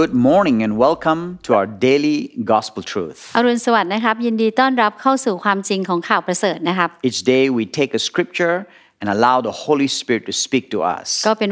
Good morning and welcome to our daily gospel truth. Each day we take a scripture and allow the Holy Spirit to speak to us. And the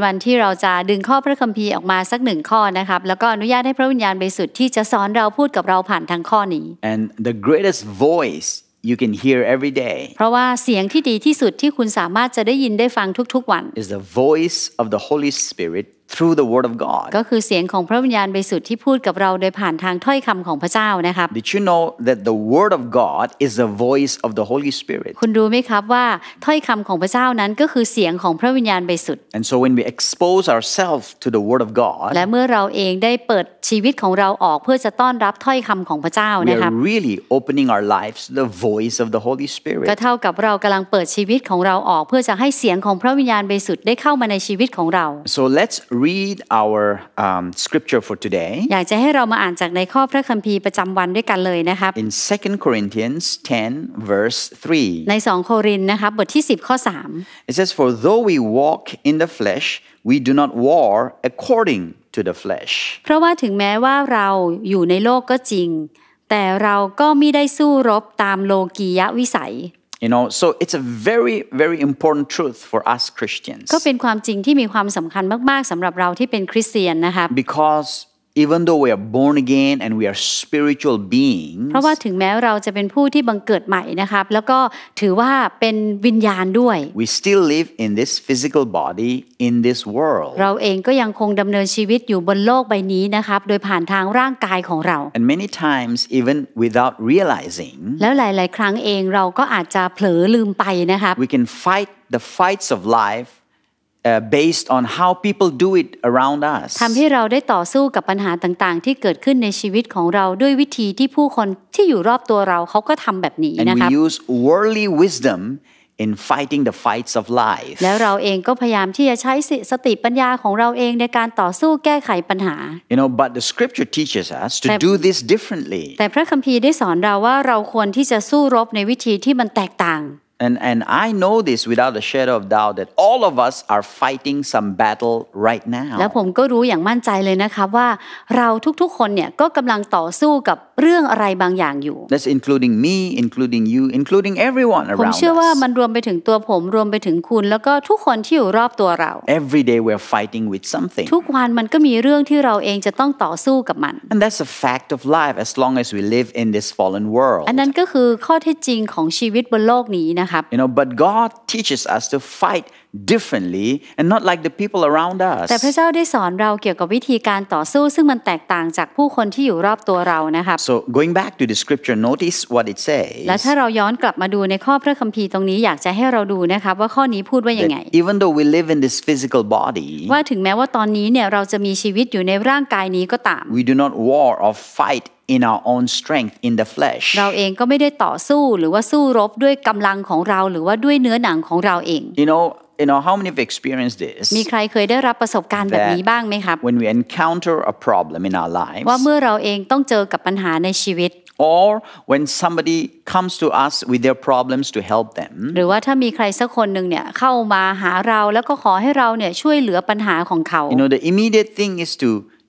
greatest voice you can hear every day. เพราะว่าเสียงที่ดีที่สุดที่คุณสามารถจะได้ยินได้ฟังทุก ๆวัน is the voice of the Holy Spirit through the word of God ก็คือเสียงของพระวิญญาณบริสุทธิ์ที่พูดกับเราโดยผ่านทางถ้อยคำของพระเจ้านะครับ Did you know that the word of God is the voice of the Holy Spirit คุณรู้ไหมครับว่าถ้อยคำของพระเจ้านั้นก็คือเสียงของพระวิญญาณบริสุทธิ์ And so when we expose ourselves to the word of God และเมื่อเราเองได้เปิดชีวิตของเราออกเพื่อจะต้อนรับถ้อยคำของพระเจ้านะครับ We are really opening our lives t the voice of the Holy Spirit ก็เท่ากับเรากำลังเปิดชีวิตของเราออกเพื่อจะให้เสียงของพระวิญญาณบริสุทธิ์ได้เข้ามาในชีวิตของเรา So let's read our um, scripture for today อยากจะให้เรามาอ่านจากในข้อพระคัมภีร์ประจำวันด้วยกันเลยนะครับ in 2 Corinthians 10 verse 3ใน2โครินนะครับบทที่10ข้อ3 it says for though we walk in the flesh we do not war according to the flesh เพราะว่าถึงแม้ว่าเราอยู่ในโลกก็จริง แต่เราก็ไม่ได้สู้รบตามโลกียวิสัย You know, so it's a very, very important truth for us Christians. Because even though we are born again and we are spiritual beings เพราะว่าถึงแม้เราจะเป็นผู้ที่บังเกิดใหม่นะครับแล้วก็ถือว่าเป็นวิญญาณด้วย we still live in this physical body in this world เราเองก็ยังคงดำเนินชีวิตอยู่บนโลกใบนี้นะครับโดยผ่านทางร่างกายของเรา and many times even without realizing แล้วหลาย ๆ ครั้งเองเราก็อาจจะเผลอลืมไปนะครับ we can fight the fights of life based on how people do it around us ทำให้เราได้ต่อสู้กับปัญหาต่างๆ ที่เกิดขึ้นในชีวิตของเราด้วยวิธีที่ผู้คนที่อยู่รอบตัวเราเขาก็ทำแบบนี้นะครับ and we use worldly wisdom in fighting the fights of life แล้วเราเองก็พยายามที่จะใช้สติปัญญาของเราเองในการต่อสู้แก้ไขปัญหา you know but the scripture teaches us to do this differently แต่พระคัมภีร์ได้สอนเราว่าเราควรที่จะสู้รบในวิธีที่มันแตกต่าง And, and I know this without a shadow of doubt that all of us are fighting some battle right now. และผมก็รู้อย่างมั่นใจเลยนะคะว่าเราทุกๆคนเนี่ยก็กำลังต่อสู้กับเรื่องอะไรบางอย่างอยู่ That's including me, including you, including everyone around us. ผมเชื่อว่ามันรวมไปถึงตัวผมรวมไปถึงคุณ แล้วก็ทุกคนที่อยู่รอบตัวเรา Every day we're fighting with something. ทุกวันมันก็มีเรื่องที่เราเองจะต้องต่อสู้กับมัน And that's a fact of life as long as we live in this fallen world. อันนั้นก็คือข้อเท็จจริงของชีวิตบนโลกนี้นะคะครับ you know but God teaches us to fight differently and not like the people around us แต่พระเจ้าได้สอนเราเกี่ยวกับวิธีการต่อสู้ ซึ่งมันแตกต่างจากผู้คนที่อยู่รอบตัวเรานะครับ so going back to the scripture notice what it says และถ้าเราย้อนกลับมาดูในข้อพระคัมภีร์ตรงนี้อยากจะให้เราดูนะครับว่าข้อนี้พูดว่ายังไง even though we live in this physical body ว่าถึงแม้ว่าตอนนี้เนี่ยเราจะมีชีวิตอยู่ในร่างกายนี้ก็ตาม we do not war or fight in our own strength in the flesh เราเองก็ไม่ได้ต่อสู้หรือว่าสู้รบด้วยกำลังของเราหรือว่าด้วยเนื้อหนังของเราเอง you know you know how many have experienced this มีใครเคยได้รับประสบการณ์แบบนี้บ้างไหมครับ when we encounter a problem in our lives ว่าเมื่อเราเองต้องเจอกับปัญหาในชีวิต or when somebody comes to us with their problems to help them หรือว่าถ้ามีใครสักคนหนึ่งเนี่ยเข้ามาหาเราแล้วก็ขอให้เราเนี่ยช่วยเหลือปัญหาของเขา you know the immediate thing is to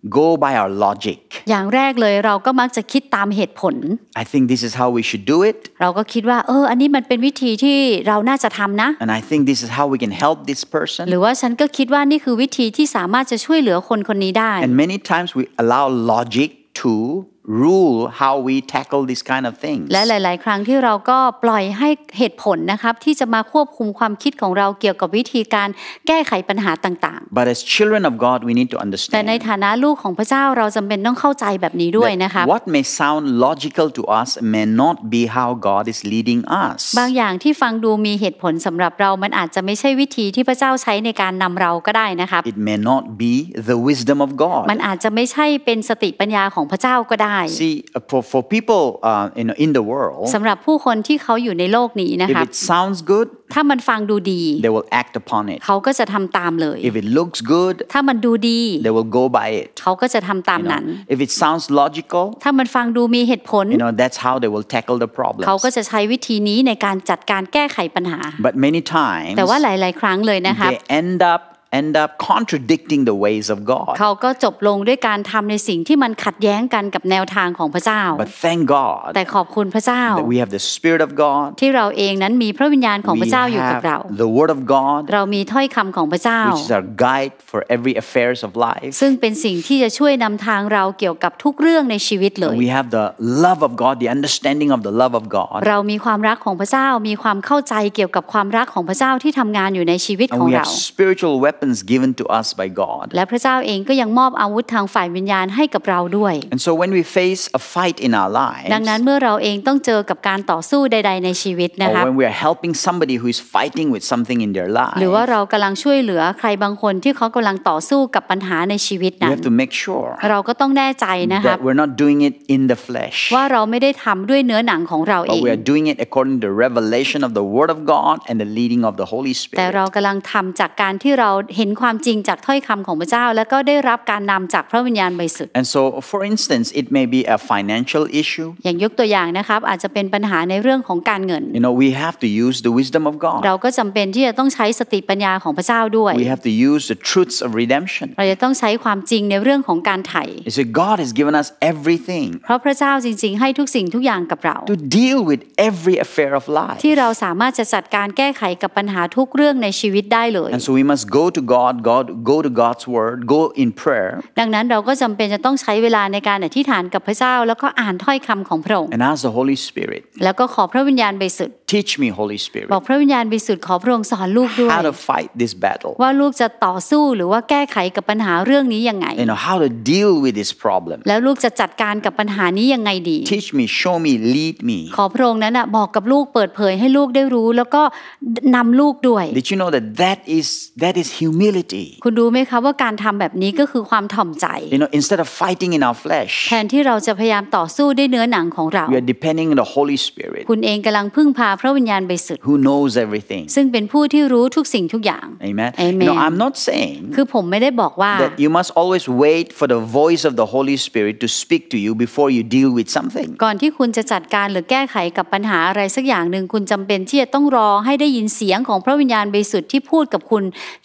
go by our logic อย่างแรกเลยเราก็มักจะคิดตามเหตุผล I think this is how we should do it เราก็คิดว่าเอออันนี้มันเป็นวิธีที่เราน่าจะทำนะ and I think this is how we can help this person หรือว่าฉันก็คิดว่านี่คือวิธีที่สามารถจะช่วยเหลือคนคนนี้ได้ and many times we allow logic to rule how we tackle t h i s kind of t h i n g และหลาย ๆ ครั้งที่เราก็ปล่อยให้เหตุผลนะครับที่จะมาควบคุมความคิดของเราเกี่ยวกับวิธีการแก้ไขปัญหาต่างๆ but as children of God we need to understand แต่ในฐานะลูกของพระเจ้าเราจำเป็นต้องเข้าใจแบบนี้ด้วยนะคะ what may sound logical to us may not be how God is leading us บางอย่างที่ฟังดูมีเหตุผลสำหรับเรามันอาจจะไม่ใช่วิธีที่พระเจ้าใช้ในการนำเราก็ได้นะครับ it may not be the wisdom of God มันอาจจะไม่ใช่เป็นสติปัญญาของพระเจ้าก็ได้ได้ See for for people uh, i n in the world สำหรับผู้คนที่เขาอยู่ในโลกนี้นะคะ If it sounds good ถ้ามันฟังดูดี They will act upon it เขาก็จะทำตามเลย If it looks good ถ้ามันดูดี They will go by it เขาก็จะทำตามนั้น If it sounds logical ถ้ามันฟังดูมีเหตุผล You know that's how they will tackle the problem เขาก็จะใช้วิธีนี้ในการจัดการแก้ไขปัญหา But many times แต่ว่าหลาย ๆ ครั้งเลยนะคะ They end up end up contradicting the ways of God เขาก็จบลงด้วยการทำในสิ่งที่มันขัดแย้งกันกับแนวทางของพระเจ้า but thank God แต่ขอบคุณพระเจ้า that we have the Spirit of God ที่เราเองนั้นมีพระวิญญาณของพระเจ้าอยู่กับเรา the Word of God เรามีถ้อยคำของพระเจ้า which is our guide for every affairs of life ซึ่งเป็นสิ่งที่จะช่วยนำทางเราเกี่ยวกับทุกเรื่องในชีวิตเลย we have the love of God the understanding of the love of God เรามีความรักของพระเจ้ามีความเข้าใจเกี่ยวกับความรักของพระเจ้าที่ทำงานอยู่ในชีวิตของเรา we have spiritual weapons weapons given to us by God และพระเจ้าเองก็ยังมอบอาวุธทางฝ่ายวิญญาณให้กับเราด้วย and so when we face a fight in our lives ดังนั้นเมื่อเราเองต้องเจอกับการต่อสู้ใด ๆในชีวิตนะคะ or when we are helping somebody who is fighting with something in their life หรือว่าเรากำลังช่วยเหลือใครบางคนที่เขากำลังต่อสู้กับปัญหาในชีวิตนั้น we have to make sure เราก็ต้องแน่ใจนะคะ that we're not doing it in the flesh ว่าเราไม่ได้ทำด้วยเนื้อหนังของเราเอง but we are doing it according to the revelation of the word of God and the leading of the Holy Spirit แต่เรากำลังทำจากการที่เราเห็นความจริงจากถ้อยคำของพระเจ้า แล้วก็ได้รับการนำจากพระวิญญาณบริสุทธิ์ And so for instance it may be a financial issue อย่างยกตัวอย่างนะครับอาจจะเป็นปัญหาในเรื่องของการเงิน You know we have to use the wisdom of God เราก็จำเป็นที่จะต้องใช้สติปัญญาของพระเจ้าด้วย We have to use the truths of redemption เราจะต้องใช้ความจริงในเรื่องของการไถ่ i s it God has given us everything เพราะพระเจ้าจริง ๆ ให้ทุกสิ่งทุกอย่างกับเรา To deal with every affair of life ที่เราสามารถจะจัดการแก้ไขกับปัญหาทุกเรื่องในชีวิตได้เลย And so we must go to God God go to God's word go in prayer ดังนั้นเราก็จำเป็นจะต้องใช้เวลาในการอธิษฐานกับพระเจ้าแล้วก็อ่านถ้อยคำของพระองค์ and ask the Holy Spirit แล้วก็ขอพระวิญญาณบริสุทธิ์ teach me Holy Spirit บอกพระวิญญาณบริสุทธิ์ขอพระองค์สอนลูกด้วย how to fight this battle ว่าลูกจะต่อสู้หรือว่าแก้ไขกับปัญหาเรื่องนี้ยังไง a n d how to deal with this problem แล้วลูกจะจัดการกับปัญหานี้ยังไงดี teach me show me lead me ขอพระองค์นั้นอ่ะบอกกับลูกเปิดเผยให้ลูกได้รู้ แล้วก็นำลูกด้วย did you know that that is that is human? humility คุณรู้ไหมคะว่าการทำแบบนี้ก็คือความถ่อมใจ you know instead of fighting in our flesh แทนที่เราจะพยายามต่อสู้ด้วยเนื้อหนังของเรา you are depending on the Holy Spirit คุณเองกำลังพึ่งพาพระวิญญาณบริสุทธิ์ who knows everything ซึ่งเป็นผู้ที่รู้ทุกสิ่งทุกอย่าง amen amen no I'm not saying คือผมไม่ได้บอกว่า that you must always wait for the voice of the Holy Spirit to speak to you before you deal with something ก่อนที่คุณจะจัดการหรือแก้ไขกับปัญหาอะไรสักอย่างหนึ่งคุณจำเป็นที่จะต้องรอให้ได้ยินเสียงของพระวิญญาณบริสุทธิ์ที่พูดกับคุณ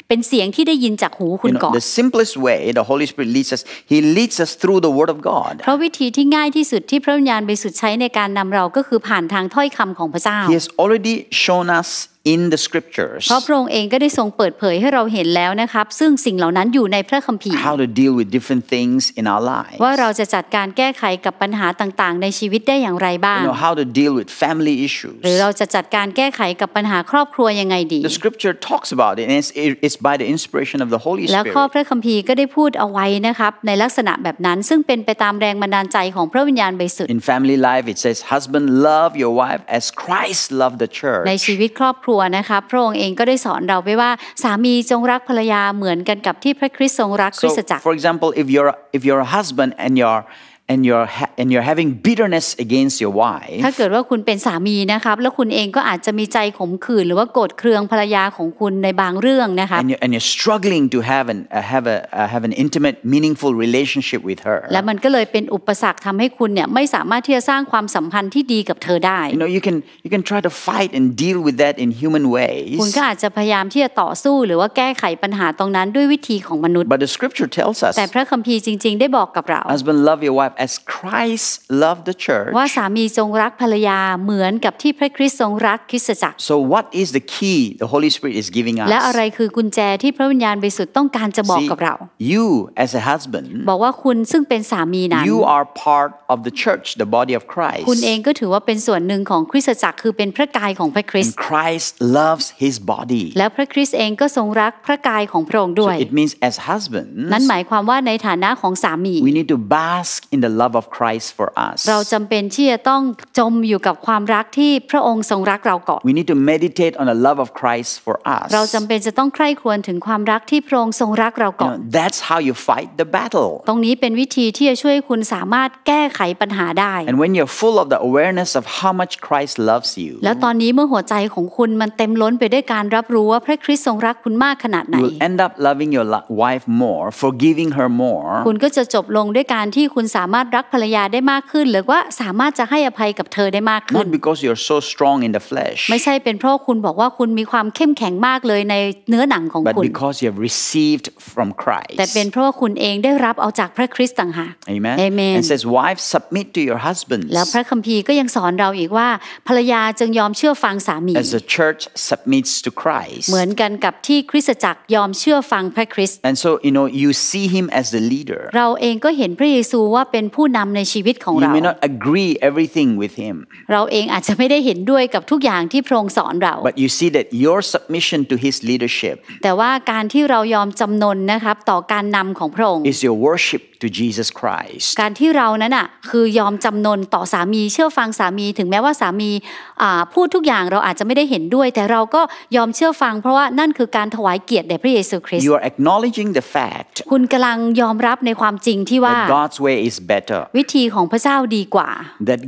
เป็นเสียงที่ได้ยินจากหูคุณก่อน The simplest way the Holy Spirit leads us He leads us through the Word of God เพราะวิธีที่ง่ายที่สุดที่พระวิญญาณบริสุทธิ์ใช้ในการนำเราก็คือผ่านทางถ้อยคำของพระเจ้า He has already shown us in the scriptures เพราะพระองค์เองก็ได้ทรงเปิดเผยให้เราเห็นแล้วนะครับ ซึ่งสิ่งเหล่านั้นอยู่ในพระคัมภีร์ how to deal with different things in our lives ว่าเราจะจัดการแก้ไขกับปัญหาต่าง ๆ ในชีวิตได้อย่างไรบ้าง you know how to deal with family issues หรือเราจะจัดการแก้ไขกับปัญหาครอบครัวยังไงดี the scripture talks about it and it's, it's by the inspiration of the Holy Spirit แล้วข้อพระคัมภีร์ก็ได้พูดเอาไว้นะครับในลักษณะแบบนั้น ซึ่งเป็นไปตามแรงบันดาลใจของพระวิญญาณบริสุทธิ์ in family life it says husband love your wife as Christ loved the church ในชีวิตครอบครัวนะคะพระองค์เองก็ได้สอนเราไว้ว่าสามีจงรักภรรยาเหมือนกันกับที่พระคริสต์ทรงรักคริสตจักร for example if your e if your e a husband and your e and you're and you're having bitterness against your wife ถ้าเกิดว่าคุณเป็นสามีนะครับแล้วคุณเองก็อาจจะมีใจขมขื่นหรือว่าโกรธเคืองภรรยาของคุณในบางเรื่องนะคะ and you're, and you're struggling to have an uh, have a uh, have an intimate meaningful relationship with her และมันก็เลยเป็นอุปสรรคทำให้คุณเนี่ยไม่สามารถที่จะสร้างความสัมพันธ์ที่ดีกับเธอได้ you know you can you can try to fight and deal with that in human ways คุณก็อาจจะพยายามที่จะต่อสู้หรือว่าแก้ไขปัญหาตรงนั้นด้วยวิธีของมนุษย์ but the scripture tells us แต่พระคัมภีร์จริงๆได้บอกกับเรา husband love your wife as Christ loved the church ว่าสามีทรงรักภรรยาเหมือนกับที่พระคริสต์ทรงรักคริสตจักร so what is the key the Holy Spirit is giving us และอะไรคือกุญแจที่พระวิญญาณบริสุทธิ์ต้องการจะบอกกับเรา you as a husband บอกว่าคุณซึ่งเป็นสามีนั้น you are part of the church the body of Christ คุณเองก็ถือว่าเป็นส่วนหนึ่งของคริสตจักรคือเป็นพระกายของพระคริสต์ Christ loves his body และพระคริสต์เองก็ทรงรักพระกายของพระองค์ด้วย so it means as husband นั้นหมายความว่าในฐานะของสามี we need to bask in the love of Christ for us เราจำเป็นที่จะต้องจมอยู่กับความรักที่พระองค์ทรงรักเราก่อน we need to meditate on the love of Christ for us เราจำเป็นจะต้องใคร่ควรถึงความรักที่พระองค์ทรงรักเราก่อน that's how you fight the battle ตรงนี้เป็นวิธีที่จะช่วยคุณสามารถแก้ไขปัญหาได้ and when you're full of the awareness of how much Christ loves you แล้วตอนนี้เมื่อหัวใจของคุณมันเต็มล้นไปด้วยการรับรู้ว่า พระคริสต์ทรงรักคุณมากขนาดไหน you'll end up loving your wife more forgiving her more คุณก็จะจบลงด้วยการที่คุณสามารถารถรักภรรยาได้มากขึ้นหรือว่าสามารถจะให้อภัยกับเธอได้มากขึ้น Not because you're so strong in the flesh ไม่ใช่เป็นเพราะคุณบอกว่าคุณมีความเข้มแข็งมากเลยในเนื้อหนังของคุณ But because you v e received from Christ แต่เป็นเพราะว่าคุณเองได้รับเอาจากพระคริสต์ต่างหาก Amen Amen and says wives submit to your husbands แล้วพระคัมภีร์ก็ยังสอนเราอีกว่าภรรยาจึงยอมเชื่อฟังสามี As the church submits to Christ เหมือนกันกับที่คริสตจักรยอมเชื่อฟังพระคริสต์ And so you know you see him as the leader เราเองก็เห็นพระเยซูว่าเป็นเป็นผู้นาในชีวิตของเรา may not agree everything with him เราเองอาจจะไม่ได้เห็นด้วยกับทุกอย่างที่พระองค์สอนเรา But you see that your submission to his leadership แต่ว่าการที่เรายอมจำนนนะครับต่อการนำของพระองค์ is your worship to Jesus Christ การที่เรานั้นอ่ะคือยอมจำนนต่อสามีเชื่อฟังสามีถึงแม้ว่าสามีพูดทุกอย่างเราอาจจะไม่ได้เห็นด้วย แต่เราก็ยอมเชื่อฟัง เพราะว่านั่นคือการถวายเกียรติแด่พระเยซูคริสต์ You are acknowledging the fact คุณกำลังยอมรับในความจริงที่ว่า God's way is better วิธีของพระเจ้าดีกว่า That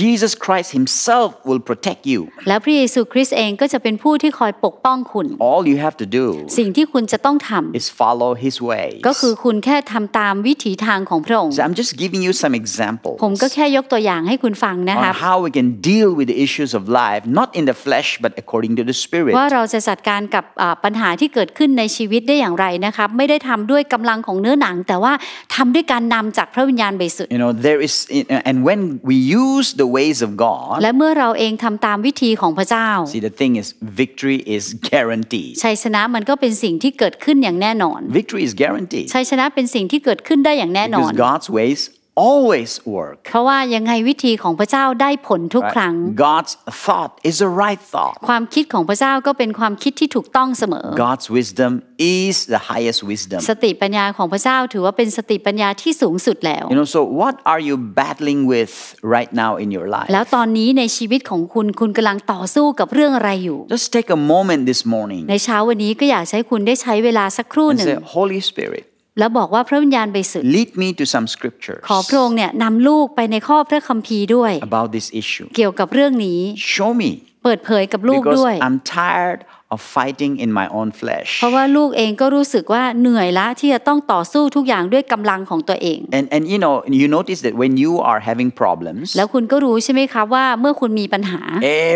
Jesus Christ Himself will protect you และพระเยซูคริสต์เองก็จะเป็นผู้ที่คอยปกป้องคุณ All you have to do สิ่งที่คุณจะต้องทำ is follow His way ก็คือคุณแค่ทำตามวิถีทางของพระองค์ so I'm just giving you some examples ผมก็แค่ยกตัวอย่างให้คุณฟังนะคะ how we can deal with the issues of life not in the flesh but according to the spirit ว่าเราจะจัดการกับปัญหาที่เกิดขึ้นในชีวิตได้อย่างไรนะครับไม่ได้ทำด้วยกำลังของเนื้อหนัง แต่ว่าทำด้วยการนำจากพระวิญญาณบริสุทธิ์ you know there is and when we use the ways of God และเมื่อเราเองทำตามวิธีของพระเจ้า see the thing is victory is guaranteed ชัยชนะมันก็เป็นสิ่งที่เกิดขึ้นอย่างแน่นอน victory is guaranteed ชัยชนะเป็นสิ่งที่เกิดขึ้นได้อย่างแน่นอน God's ways always work เพราะว่ายังไงวิธีของพระเจ้าได้ผลทุกครั้ง God's thought is the right thought ความคิดของพระเจ้าก็เป็นความคิดที่ถูกต้องเสมอ God's wisdom is the highest wisdom สติปัญญาของพระเจ้าถือว่าเป็นสติปัญญาที่สูงสุดแล้ว You know so what are you battling with right now in your life แล้วตอนนี้ในชีวิตของคุณคุณกำลังต่อสู้กับเรื่องอะไรอยู่ Just take a moment this morning ในเช้าวันนี้ก็อยากให้คุณได้ใช้เวลาสักครู่หนึ่ง Holy Spirit แล้วบอกว่าพระวิญญาณไปสื่อ lead me to some scriptures ขอพระองค์เนี่ยนำลูกไปในข้อพระคัมภีร์ด้วย about this issue เกี่ยวกับเรื่องนี้ show me เปิดเผยกับลูกด้วย I'm tired of fighting in my own flesh เพราะว่าลูกเองก็รู้สึกว่าเหนื่อยละที่จะต้องต่อสู้ทุกอย่างด้วยกำลังของตัวเอง and and you know you notice that when you are having problems แล้วคุณก็รู้ใช่ไหมคะว่าเมื่อคุณมีปัญหา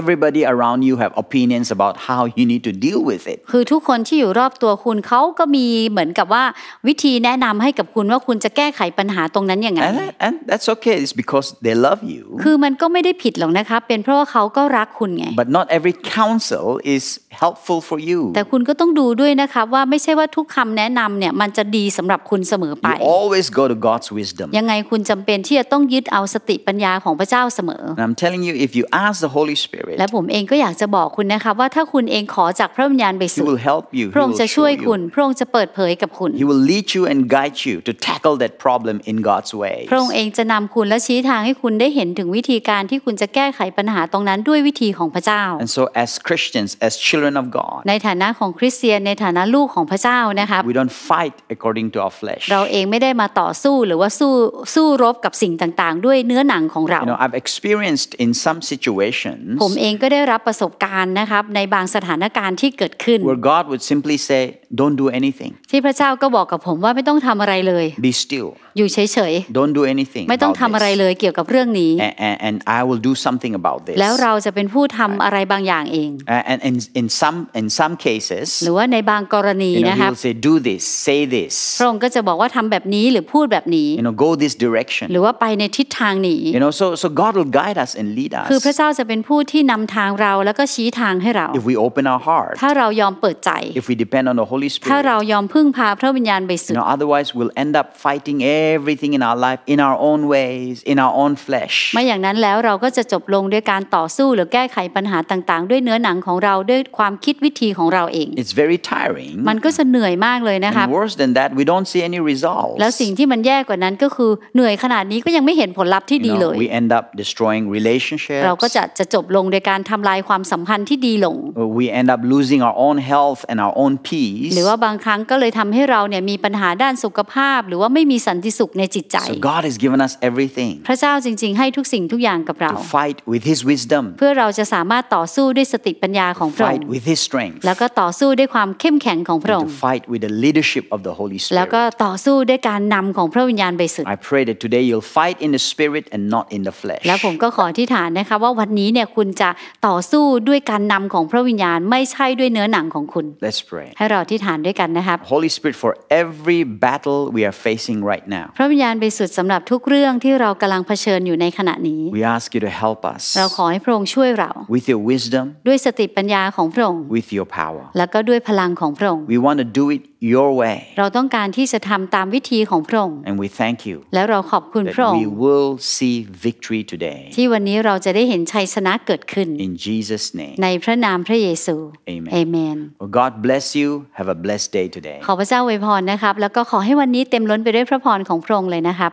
everybody around you have opinions about how you need to deal with it คือทุกคนที่อยู่รอบตัวคุณเขาก็มีเหมือนกับว่าวิธีแนะนำให้กับคุณว่าคุณจะแก้ไขปัญหาตรงนั้นยังไง and, and that's okay it's because they love you คือมันก็ไม่ได้ผิดหรอกนะคะเป็นเพราะว่าเขาก็รักคุณไง but not every counsel is helpful helpful for you แต่คุณก็ต้องดูด้วยนะคะว่าไม่ใช่ว่าทุกคำแนะนำเนี่ยมันจะดีสำหรับคุณเสมอไป always go to God's wisdom ยังไงคุณจำเป็นที่จะต้องยึดเอาสติปัญญาของพระเจ้าเสมอ I'm telling you if you ask the Holy Spirit และผมเองก็อยากจะบอกคุณนะคะว่าถ้าคุณเองขอจากพระวิญญาณบริสุทธิ์ He will help you พระองค์จะช่วยคุณ พระองค์จะเปิดเผยกับคุณ He will lead you and guide you to tackle that problem in God's way พระองค์เองจะนำคุณและชี้ทางให้คุณได้เห็นถึงวิธีการที่คุณจะแก้ไขปัญหาตรงนั้นด้วยวิธีของพระเจ้า And so as Christians as children of God ในฐานะของคริสเตียนในฐานะลูกของพระเจ้านะครับ We don't fight according to our flesh เราเองไม่ได้มาต่อสู้หรือว่าสู้สู้รบกับสิ่งต่างๆ ด้วยเนื้อหนังของเรา You know I've experienced in some situations ผมเองก็ได้รับประสบการณ์นะครับในบางสถานการณ์ที่เกิดขึ้น Where God would simply say Don't do anything ที่พระเจ้าก็บอกกับผมว่าไม่ต้องทำอะไรเลย Be still อยู่เฉยๆ Don't do anything ไม่ต้องทำอะไรเลยเกี่ยวกับเรื่องนี้ and, and and I will do something about this แล้วเราจะเป็นผู้ทำอะไรบางอย่างเอง and in in some in some cases หรือว่าในบางกรณีนะครับ say do this say this พระองค์ก็จะบอกว่าทำแบบนี้หรือพูดแบบนี้ You know go this direction หรือว่าไปในทิศทางนี้ You know so so God will guide us and lead us คือพระเจ้าจะเป็นผู้ที่นำทางเราแล้วก็ชี้ทางให้เรา If we open our heart ถ้าเรายอมเปิดใจ If we depend on the Holy Holy Spirit ถ้าเรายอมพึ่งพาพระวิญญาณบริสุทธิ์ you know, otherwise we'll end up fighting everything in our life in our own ways in our own flesh ไม่อย่างนั้นแล้วเราก็จะจบลงด้วยการต่อสู้หรือแก้ไขปัญหาต่างๆ ด้วยเนื้อหนังของเราด้วยความคิดวิธีของเราเอง It's very tiring มันก็จะเหนื่อยมากเลยนะคะ worse than that we don't see any results แล้วสิ่งที่มันแย่กว่านั้นก็คือเหนื่อยขนาดนี้ก็ยังไม่เห็นผลลัพธ์ที่ดีเลย we end up destroying relationships เราก็จะจะจบลงโดยการทำลายความสัมพันธ์ที่ดีลง we end up losing our own health and our own peace หรือว่าบางครั้งก็เลยทำให้เราเนี่ยมีปัญหาด้านสุขภาพ หรือว่าไม่มีสันติสุขในจิตใจ so God has given us everything พระเจ้าจริงๆให้ทุกสิ่งทุกอย่างกับเรา fight with His wisdom เพื่อเราจะสามารถต่อสู้ด้วยสติปัญญาของพระองค์ with His strength แล้วก็ต่อสู้ด้วยความเข้มแข็งของพระองค์ fight with the leadership of the Holy Spirit แล้วก็ต่อสู้ด้วยการนำของพระวิญญาณบริสุทธิ์ I pray that today you'll fight in the spirit and not in the flesh แล้วผมก็ขอที่ฐานนะคะว่าวันนี้เนี่ยคุณจะต่อสู้ด้วยการนำของพระวิญญาณไม่ใช่ด้วยเนื้อหนังของคุณ Let's pray ให้เราที่ษฐานด้วยกันนะครับ Holy Spirit for every battle we are facing right now พระวิญญาณบริสุทธิ์สำหรับทุกเรื่องที่เรากำลังเผชิญอยู่ในขณะนี้ We ask you to help us เราขอให้พระองค์ช่วยเรา With your wisdom ด้วยสติปัญญาของพระองค์ With your power แล้วก็ด้วยพลังของพระองค์ We want to do it your way เราต้องการที่จะทำตามวิธีของพระองค์ and we thank you และเราขอบคุณพระองค์ we will see victory today ที่วันนี้เราจะได้เห็นชัยชนะเกิดขึ้น in Jesus name ในพระนามพระเยซู amen amen well, God bless you have a blessed day today ขอพระเจ้าอวยพรนะครับแล้วก็ขอให้วันนี้เต็มล้นไปด้วยพระพรของพระองค์เลยนะครับ